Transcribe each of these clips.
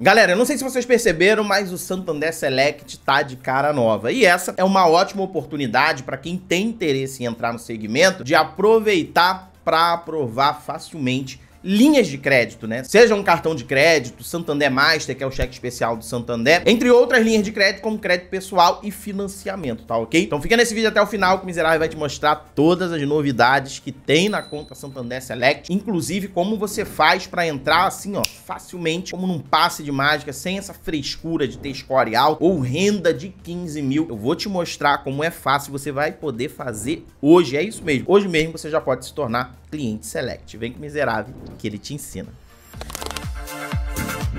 Galera, eu não sei se vocês perceberam, mas o Santander Select tá de cara nova. E essa é uma ótima oportunidade para quem tem interesse em entrar no segmento de aproveitar para aprovar facilmente linhas de crédito, né? Seja um cartão de crédito, Santander Master, que é o cheque especial do Santander, entre outras linhas de crédito, como crédito pessoal e financiamento, tá ok? Então fica nesse vídeo até o final que o Miserável vai te mostrar todas as novidades que tem na conta Santander Select, inclusive como você faz para entrar assim, ó, facilmente, como num passe de mágica, sem essa frescura de ter score alto ou renda de 15 mil. Eu vou te mostrar como é fácil, você vai poder fazer hoje, é isso mesmo. Hoje mesmo você já pode se tornar cliente select. Vem com o miserável que ele te ensina.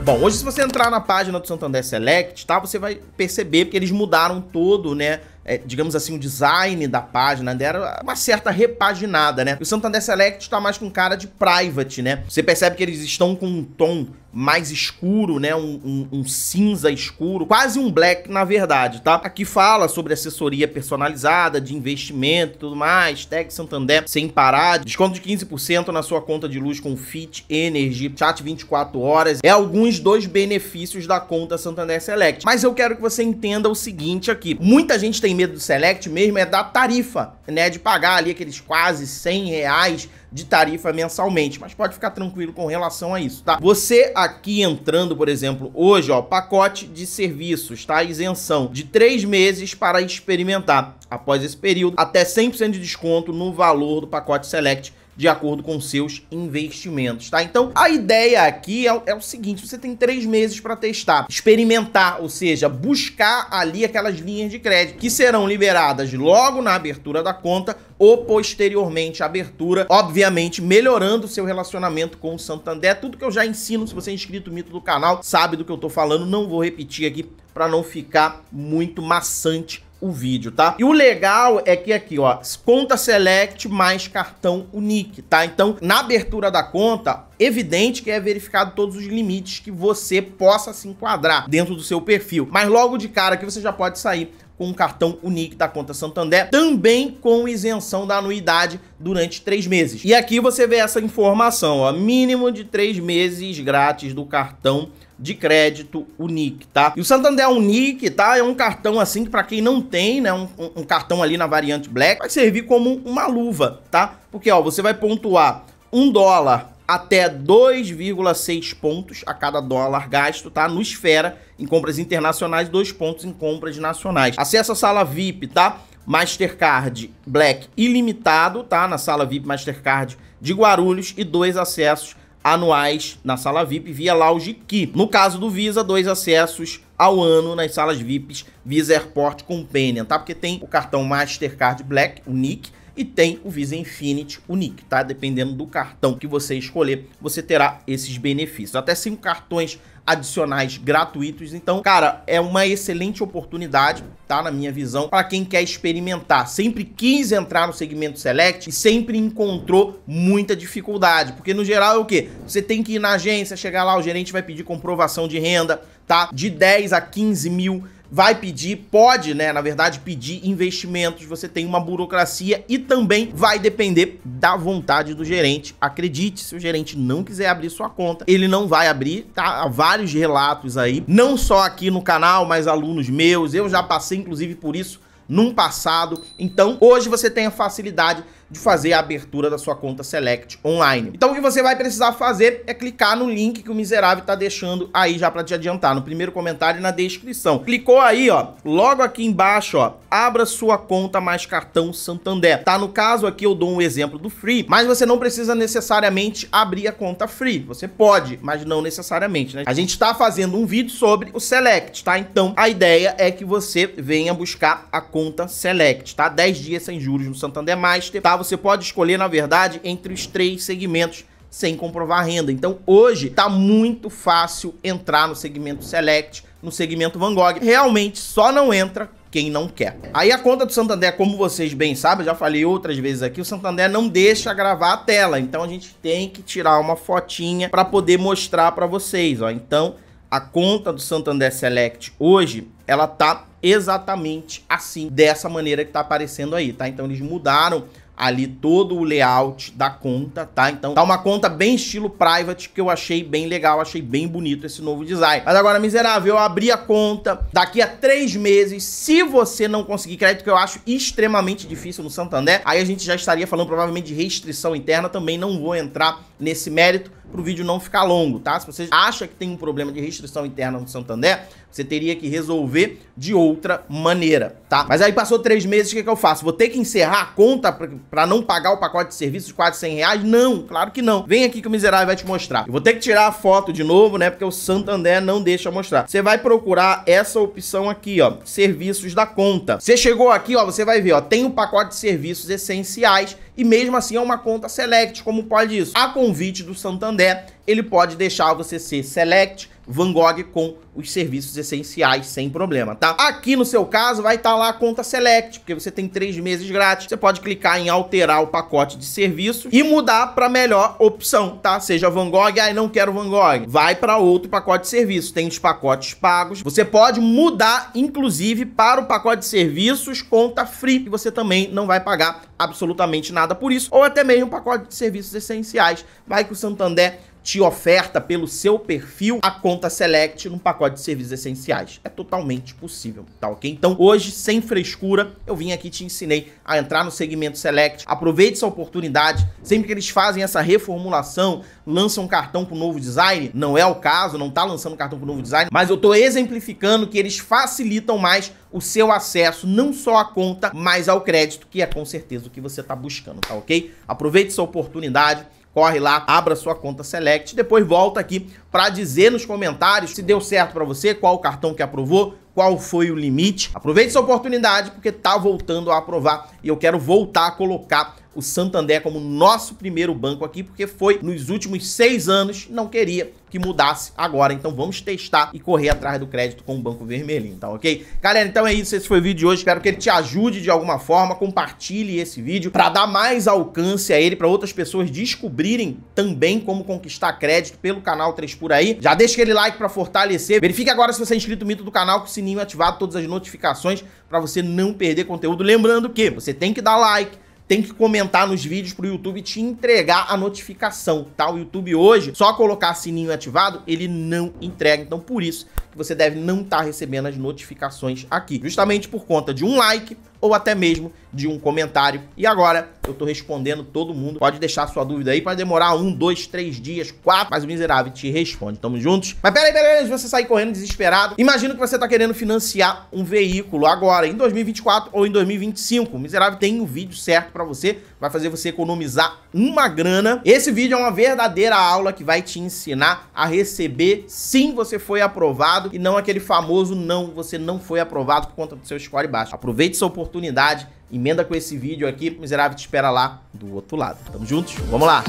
Bom, hoje se você entrar na página do Santander Select, tá? Você vai perceber que eles mudaram todo, né? é, digamos assim, o design da página deram uma certa repaginada, né? E o Santander Select tá mais com cara de private, né? Você percebe que eles estão com um tom mais escuro, né? Um, um, um, cinza escuro, quase um black na verdade, tá? Aqui fala sobre assessoria personalizada, de investimento tudo mais, tag Santander sem parar, desconto de 15% na sua conta de luz com Fit Energy, chat 24 horas, é alguns dos benefícios da conta Santander Select. Mas eu quero que você entenda o seguinte aqui, muita gente tem medo do Select mesmo é da tarifa, né? De pagar ali aqueles quase 100 reais de tarifa mensalmente. Mas pode ficar tranquilo com relação a isso, tá? Você aqui entrando, por exemplo, hoje, ó, pacote de serviços, tá? Isenção de três meses para experimentar. Após esse período, até 100% de desconto no valor do pacote Select de acordo com seus investimentos, tá? Então, a ideia aqui é, é o seguinte, você tem três meses para testar, experimentar, ou seja, buscar ali aquelas linhas de crédito que serão liberadas logo na abertura da conta ou posteriormente à abertura, obviamente melhorando o seu relacionamento com o Santander, tudo que eu já ensino, se você é inscrito no mito do canal, sabe do que eu tô falando, não vou repetir aqui para não ficar muito maçante o vídeo, tá? E o legal é que aqui, ó, conta select mais cartão unique, tá? Então, na abertura da conta, evidente que é verificado todos os limites que você possa se enquadrar dentro do seu perfil. Mas logo de cara que você já pode sair com o cartão Unique da conta Santander, também com isenção da anuidade durante três meses. E aqui você vê essa informação, ó, mínimo de três meses grátis do cartão Unique de crédito Unic, tá? E o Santander é Unic, tá? É um cartão assim que para quem não tem, né, um, um, cartão ali na variante Black, vai servir como uma luva, tá? Porque ó, você vai pontuar um dólar até 2,6 pontos a cada dólar gasto, tá? No Esfera, em compras internacionais, dois pontos em compras nacionais. Acesse a sala VIP, tá? Mastercard Black ilimitado, tá? Na sala VIP Mastercard de Guarulhos e dois acessos anuais na sala VIP via Lounge Key. No caso do Visa, dois acessos ao ano nas salas VIPs Visa Airport Companion, tá? Porque tem o cartão Mastercard Black, o NIC, e tem o Visa Infinity, o NIC, tá? Dependendo do cartão que você escolher, você terá esses benefícios. Até cinco cartões adicionais gratuitos. Então, cara, é uma excelente oportunidade, tá? Na minha visão, para quem quer experimentar. Sempre quis entrar no segmento Select e sempre encontrou muita dificuldade. Porque no geral é o quê? Você tem que ir na agência, chegar lá, o gerente vai pedir comprovação de renda, tá? De 10 a 15 mil vai pedir, pode, né, na verdade, pedir investimentos, você tem uma burocracia e também vai depender da vontade do gerente. Acredite, se o gerente não quiser abrir sua conta, ele não vai abrir, tá? Há vários relatos aí, não só aqui no canal, mas alunos meus, eu já passei inclusive por isso num passado. Então, hoje você tem a facilidade de fazer a abertura da sua conta Select online. Então o que você vai precisar fazer é clicar no link que o miserável tá deixando aí já para te adiantar, no primeiro comentário e na descrição. Clicou aí, ó, logo aqui embaixo, ó, abra sua conta mais cartão Santander. Tá no caso aqui eu dou um exemplo do Free, mas você não precisa necessariamente abrir a conta Free. Você pode, mas não necessariamente, né? A gente está fazendo um vídeo sobre o Select, tá? Então a ideia é que você venha buscar a conta Select, tá? 10 dias sem juros no Santander Master, tá? Tá? Você pode escolher, na verdade, entre os três segmentos sem comprovar renda. Então hoje tá muito fácil entrar no segmento Select, no segmento Van Gogh. Realmente só não entra quem não quer. Aí a conta do Santander, como vocês bem sabem, eu já falei outras vezes aqui, o Santander não deixa gravar a tela, então a gente tem que tirar uma fotinha para poder mostrar para vocês, ó. Então, a conta do Santander Select hoje, ela tá exatamente assim, dessa maneira que tá aparecendo aí, tá? Então eles mudaram ali todo o layout da conta, tá? Então tá uma conta bem estilo private que eu achei bem legal, achei bem bonito esse novo design. Mas agora, miserável, eu abri a conta, daqui a três meses, se você não conseguir crédito, que eu acho extremamente difícil no Santander, aí a gente já estaria falando provavelmente de restrição interna, também não vou entrar nesse mérito para o vídeo não ficar longo, tá? Se você acha que tem um problema de restrição interna no Santander, você teria que resolver de outra maneira, tá? Mas aí passou três meses, o que, é que eu faço? Vou ter que encerrar a conta para não pagar o pacote de serviços de quase 100 reais? Não, claro que não. Vem aqui que o miserável vai te mostrar. Eu vou ter que tirar a foto de novo, né? Porque o Santander não deixa mostrar. Você vai procurar essa opção aqui, ó, serviços da conta. Você chegou aqui, ó, você vai ver, ó, tem o um pacote de serviços essenciais e mesmo assim é uma conta select, como pode isso? A convite do Santander, ele pode deixar você ser select, Van Gogh com os serviços essenciais sem problema, tá? Aqui no seu caso vai estar tá lá a conta select, porque você tem três meses grátis, você pode clicar em alterar o pacote de serviço e mudar para melhor opção, tá? Seja Van Gogh, ai ah, não quero Van Gogh, vai para outro pacote de serviço, tem os pacotes pagos, você pode mudar inclusive para o pacote de serviços conta free, que você também não vai pagar absolutamente nada por isso, ou até mesmo um pacote de serviços essenciais. Vai que o Santander te oferta pelo seu perfil a conta Select num pacote de serviços essenciais. É totalmente possível, tá ok? Então hoje, sem frescura, eu vim aqui e te ensinei a entrar no segmento Select. Aproveite essa oportunidade. Sempre que eles fazem essa reformulação, lançam um cartão com novo design, não é o caso, não tá lançando cartão com novo design, mas eu tô exemplificando que eles facilitam mais o seu acesso, não só à conta, mas ao crédito, que é com certeza o que você está buscando, tá ok? Aproveite essa oportunidade, corre lá, abra sua conta Select, depois volta aqui para dizer nos comentários se deu certo para você, qual o cartão que aprovou, qual foi o limite. Aproveite essa oportunidade porque tá voltando a aprovar e eu quero voltar a colocar o Santander como nosso primeiro banco aqui, porque foi nos últimos seis anos, não queria que mudasse agora. Então vamos testar e correr atrás do crédito com o Banco Vermelhinho, tá ok? Galera, então é isso. Esse foi o vídeo de hoje. Espero que ele te ajude de alguma forma. Compartilhe esse vídeo para dar mais alcance a ele, para outras pessoas descobrirem também como conquistar crédito pelo canal 3 por aí. Já deixa aquele like para fortalecer. Verifique agora se você é inscrito no mito do canal com o sininho ativado, todas as notificações para você não perder conteúdo. Lembrando que você tem que dar like tem que comentar nos vídeos para o YouTube te entregar a notificação, tá? O YouTube hoje, só colocar sininho ativado, ele não entrega. Então, por isso, que você deve não estar tá recebendo as notificações aqui, justamente por conta de um like ou até mesmo de um comentário. E agora eu tô respondendo todo mundo. Pode deixar sua dúvida aí, pode demorar um, dois, três dias, quatro, mas o miserável te responde. Tamo juntos. Mas peraí, peraí, antes você sair correndo desesperado, imagina que você tá querendo financiar um veículo agora, em 2024 ou em 2025. O miserável tem o um vídeo certo para você, vai fazer você economizar uma grana. Esse vídeo é uma verdadeira aula que vai te ensinar a receber, sim, você foi aprovado aprovado e não aquele famoso não, você não foi aprovado por conta do seu score baixo. Aproveite essa oportunidade, emenda com esse vídeo aqui, miserável te espera lá do outro lado. Tamo juntos, vamos lá!